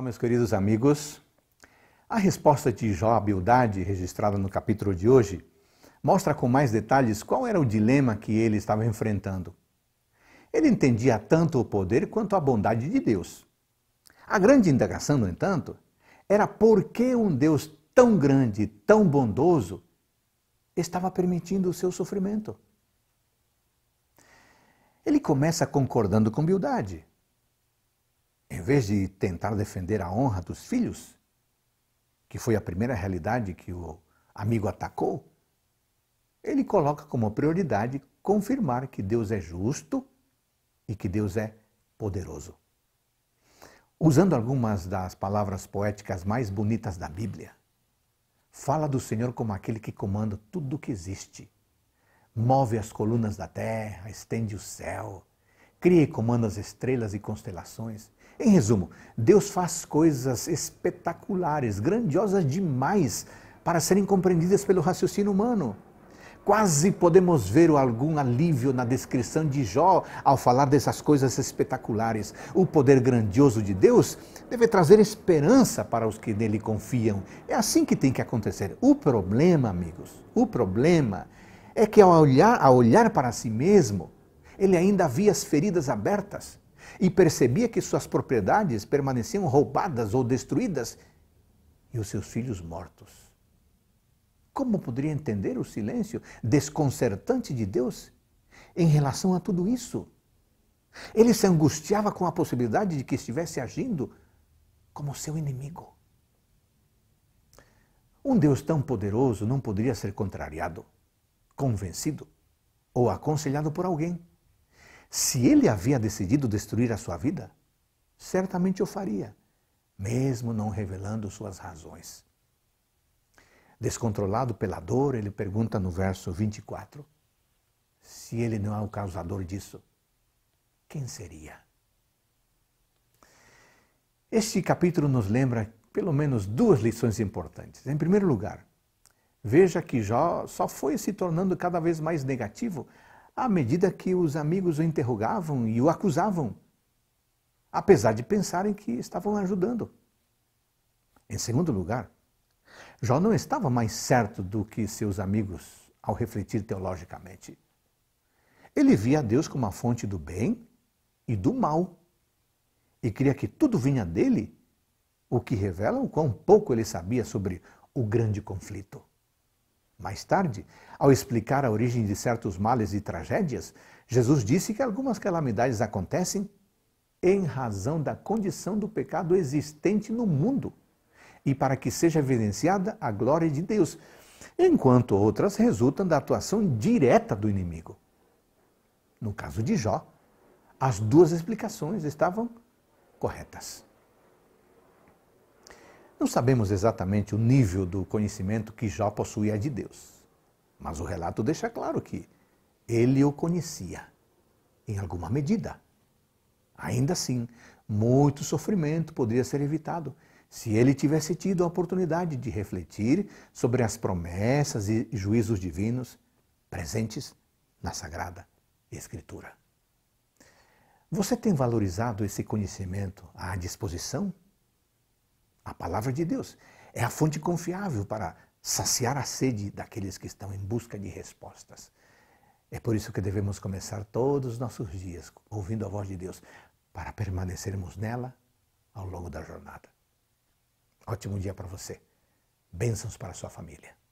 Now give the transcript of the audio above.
Olá, meus queridos amigos. A resposta de Jó à Bildade, registrada no capítulo de hoje, mostra com mais detalhes qual era o dilema que ele estava enfrentando. Ele entendia tanto o poder quanto a bondade de Deus. A grande indagação, no entanto, era por que um Deus tão grande, tão bondoso, estava permitindo o seu sofrimento. Ele começa concordando com Bildade vez de tentar defender a honra dos filhos, que foi a primeira realidade que o amigo atacou, ele coloca como prioridade confirmar que Deus é justo e que Deus é poderoso. Usando algumas das palavras poéticas mais bonitas da Bíblia, fala do Senhor como aquele que comanda tudo o que existe, move as colunas da terra, estende o céu, cria e comanda as estrelas e constelações. Em resumo, Deus faz coisas espetaculares, grandiosas demais para serem compreendidas pelo raciocínio humano. Quase podemos ver algum alívio na descrição de Jó ao falar dessas coisas espetaculares. O poder grandioso de Deus deve trazer esperança para os que nele confiam. É assim que tem que acontecer. O problema, amigos, o problema é que ao olhar, ao olhar para si mesmo, ele ainda via as feridas abertas e percebia que suas propriedades permaneciam roubadas ou destruídas e os seus filhos mortos. Como poderia entender o silêncio desconcertante de Deus em relação a tudo isso? Ele se angustiava com a possibilidade de que estivesse agindo como seu inimigo. Um Deus tão poderoso não poderia ser contrariado, convencido ou aconselhado por alguém. Se ele havia decidido destruir a sua vida, certamente o faria, mesmo não revelando suas razões. Descontrolado pela dor, ele pergunta no verso 24: se ele não é o causador disso, quem seria? Este capítulo nos lembra pelo menos duas lições importantes. Em primeiro lugar, veja que Jó só foi se tornando cada vez mais negativo à medida que os amigos o interrogavam e o acusavam, apesar de pensarem que estavam ajudando. Em segundo lugar, Jó não estava mais certo do que seus amigos ao refletir teologicamente. Ele via Deus como a fonte do bem e do mal, e queria que tudo vinha dele, o que revela o quão pouco ele sabia sobre o grande conflito. Mais tarde, ao explicar a origem de certos males e tragédias, Jesus disse que algumas calamidades acontecem em razão da condição do pecado existente no mundo e para que seja evidenciada a glória de Deus, enquanto outras resultam da atuação direta do inimigo. No caso de Jó, as duas explicações estavam corretas. Não sabemos exatamente o nível do conhecimento que Jó possuía de Deus, mas o relato deixa claro que ele o conhecia, em alguma medida. Ainda assim, muito sofrimento poderia ser evitado se ele tivesse tido a oportunidade de refletir sobre as promessas e juízos divinos presentes na Sagrada Escritura. Você tem valorizado esse conhecimento à disposição? A palavra de Deus é a fonte confiável para saciar a sede daqueles que estão em busca de respostas. É por isso que devemos começar todos os nossos dias ouvindo a voz de Deus, para permanecermos nela ao longo da jornada. Ótimo dia para você. Bênçãos para a sua família.